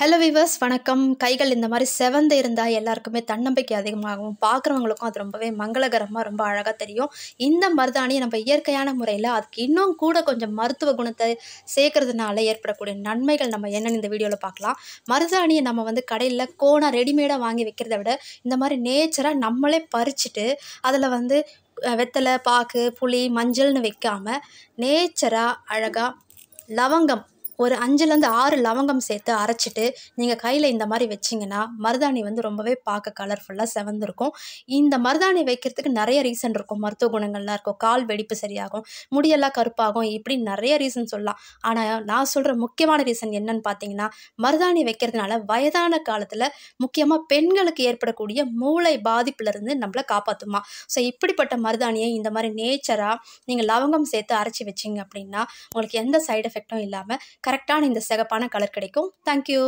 hello viewers வணக்கம் கைகள் இந்த மாதிரி செவந்து இருந்தால் எல்லாருக்குமே தன்னம்பிக்கை அதிகமாகும் பார்க்குறவங்களுக்கும் அது ரொம்பவே மங்களகரமாக ரொம்ப அழகாக தெரியும் இந்த மருதாணியை நம்ம இயற்கையான முறையில் அதுக்கு இன்னும் கூட கொஞ்சம் மருத்துவ குணத்தை சேர்க்கறதுனால ஏற்படக்கூடிய நன்மைகள் நம்ம என்னென்னு இந்த வீடியோவில் பார்க்கலாம் மருதாணியை நம்ம வந்து கடையில் கோணாக ரெடிமேடாக வாங்கி வைக்கிறத விட இந்த மாதிரி நேச்சராக நம்மளே பறிச்சுட்டு அதில் வந்து வெத்தலை பாக்கு புளி மஞ்சள்னு வைக்காமல் நேச்சராக அழகாக லவங்கம் ஒரு அஞ்சுலேருந்து ஆறு லவங்கம் சேர்த்து அரைச்சிட்டு நீங்கள் கையில் இந்த மாதிரி வச்சிங்கன்னா மருதாணி வந்து ரொம்பவே பார்க்க கலர்ஃபுல்லாக செவந்துருக்கும் இந்த மருதாணி வைக்கிறதுக்கு நிறைய ரீசன் இருக்கும் மருத்துவ குணங்கள்லாம் இருக்கும் கால் வெடிப்பு சரியாகும் முடியெல்லாம் கருப்பாகும் இப்படி நிறைய ரீசன் சொல்லலாம் ஆனால் நான் சொல்கிற முக்கியமான ரீசன் என்னன்னு பார்த்தீங்கன்னா மருதாணி வைக்கிறதுனால வயதான காலத்தில் முக்கியமாக பெண்களுக்கு ஏற்படக்கூடிய மூளை பாதிப்புலேருந்து நம்மளை காப்பாற்றுமா ஸோ இப்படிப்பட்ட மருதாணியை இந்த மாதிரி நேச்சராக நீங்கள் லவங்கம் சேர்த்து அரைச்சி வச்சிங்க அப்படின்னா உங்களுக்கு எந்த சைடு எஃபெக்டும் இல்லாமல் கரெக்டான இந்த சிகப்பான கலர் கிடைக்கும் தேங்க்யூ